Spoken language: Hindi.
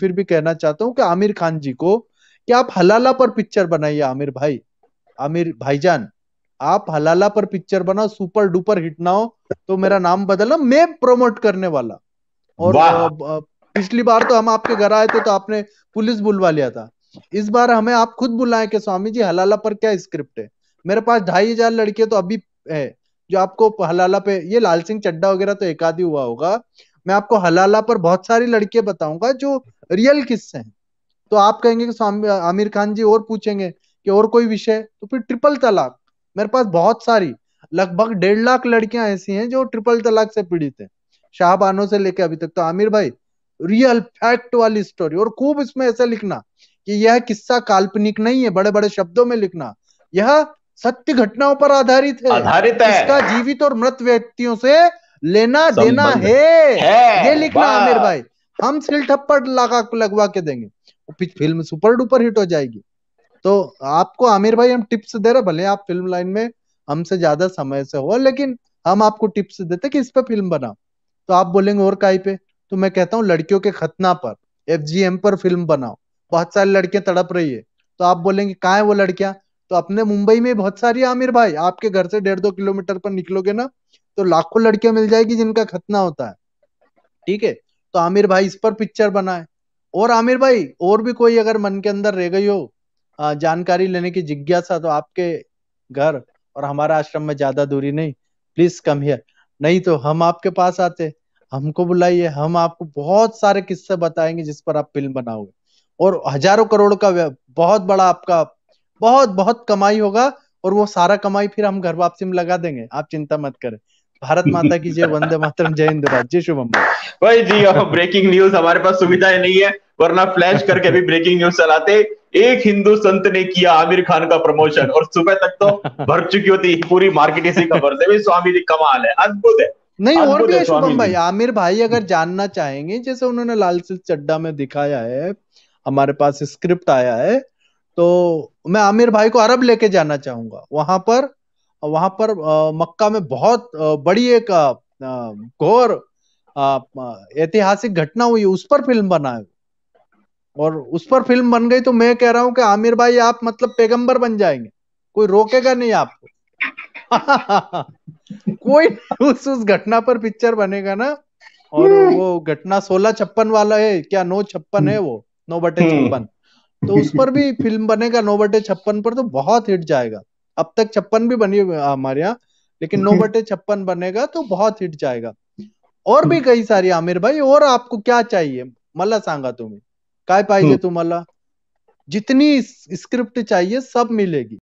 फिर भी कहना चाहता हूँ कि आमिर खान जी को कि आप हलाला पर पिक्चर बनाइए आमिर भाई आमिर भाईजान आप हलाला पर पिक्चर बनाओ सुपर डुपर हिट ना हो तो मेरा नाम बदलना मैं प्रमोट करने वाला और पिछली बार तो हम आपके घर आए थे तो आपने पुलिस बुलवा लिया था इस बार हमें आप खुद बुलाएं कि स्वामी जी हलाला पर क्या स्क्रिप्ट है मेरे पास ढाई हजार लड़के तो अभी है जो आपको हलाला पे ये लाल सिंह चड्डा वगैरह तो एक आधी हुआ होगा मैं आपको हलाला पर बहुत सारी लड़के बताऊंगा जो रियल किस्से हैं तो आप कहेंगे कि आमिर खान जी और पूछेंगे कि और कोई विषय तो फिर ट्रिपल तलाक मेरे पास बहुत सारी लगभग डेढ़ लाख लड़कियां ऐसी हैं जो ट्रिपल तलाक से पीड़ित है शाहबानो से लेके अभी तक तो आमिर भाई रियल फैक्ट वाली स्टोरी और खूब इसमें ऐसा लिखना कि यह किस्सा काल्पनिक नहीं है बड़े बड़े शब्दों में लिखना यह सत्य घटनाओं पर आधारित है आधारित है इसका जीवित और मृत व्यक्तियों से लेना देना है, है ये लिखना आमिर भाई हम सिल ठप्पर लगा लगवा के देंगे फिल्म सुपर डुपर हिट हो जाएगी तो आपको आमिर भाई हम टिप्स दे रहे भले आप फिल्म लाइन में हमसे ज्यादा समय से हो लेकिन हम आपको टिप्स देते कि इस पर फिल्म बनाओ तो आप बोलेंगे और काई पे तो मैं कहता हूँ लड़कियों के खतना पर एफ पर फिल्म बनाओ बहुत सारी लड़कियां तड़प रही है तो आप बोलेंगे कहाँ है वो लड़कियां तो अपने मुंबई में बहुत सारी आमिर भाई आपके घर से डेढ़ दो किलोमीटर पर निकलोगे ना तो लाखों लड़कियां मिल जाएगी जिनका खतना होता है ठीक है तो आमिर भाई इस पर पिक्चर बनाए और आमिर भाई और भी कोई अगर मन के अंदर रह गई हो जानकारी लेने की जिज्ञासा तो आपके घर और हमारा आश्रम में ज्यादा दूरी नहीं प्लीज कम हियर नहीं तो हम आपके पास आते हमको बुलाइए हम आपको बहुत सारे किस्से बताएंगे जिस पर आप फिल्म बनाओगे और हजारों करोड़ का बहुत बड़ा आपका बहुत बहुत कमाई होगा और वो सारा कमाई फिर हम घर वापसी में लगा देंगे आप चिंता मत करें भारत माता की जय वंदे मातरम जय हिंद राज्य शुभम भाई जी ब्रेकिंग न्यूज हमारे पास सुविधा है नहीं है वरना फ्लैश करके भी ब्रेकिंग न्यूज चलाते एक हिंदू संत ने किया आमिर खान का प्रमोशन और सुबह तक तो भर चुकी होती पूरी मार्केट इसी खबर से भी स्वामी जी कमाल है अद्भुत है नहीं और भी शुभम भाई आमिर भाई अगर जानना चाहेंगे जैसे उन्होंने लाल सिंह चड्डा में दिखाया है हमारे पास स्क्रिप्ट आया है तो मैं आमिर भाई को अरब लेके जाना चाहूंगा वहां पर वहां पर मक्का में बहुत बड़ी एक घोर ऐतिहासिक घटना हुई उस पर फिल्म बनाए और उस पर फिल्म बन गई तो मैं कह रहा हूँ कि आमिर भाई आप मतलब पैगंबर बन जाएंगे कोई रोकेगा नहीं आपको कोई उस उस घटना पर पिक्चर बनेगा ना और वो घटना सोलह छप्पन वाला है क्या नौ छप्पन है वो नौ बटे हम्म। छप्पन तो उस पर भी फिल्म बनेगा नौ बटे छप्पन पर तो बहुत हिट जाएगा अब तक छप्पन भी बनी हमारे यहाँ लेकिन नौ बटे छप्पन बनेगा तो बहुत हिट जाएगा और भी हम्म। कई सारी आमिर भाई और आपको क्या चाहिए मल्ला सांगा तुम्हें काय पाहिजे तुम्हारा हम्म। जितनी स्क्रिप्ट चाहिए सब मिलेगी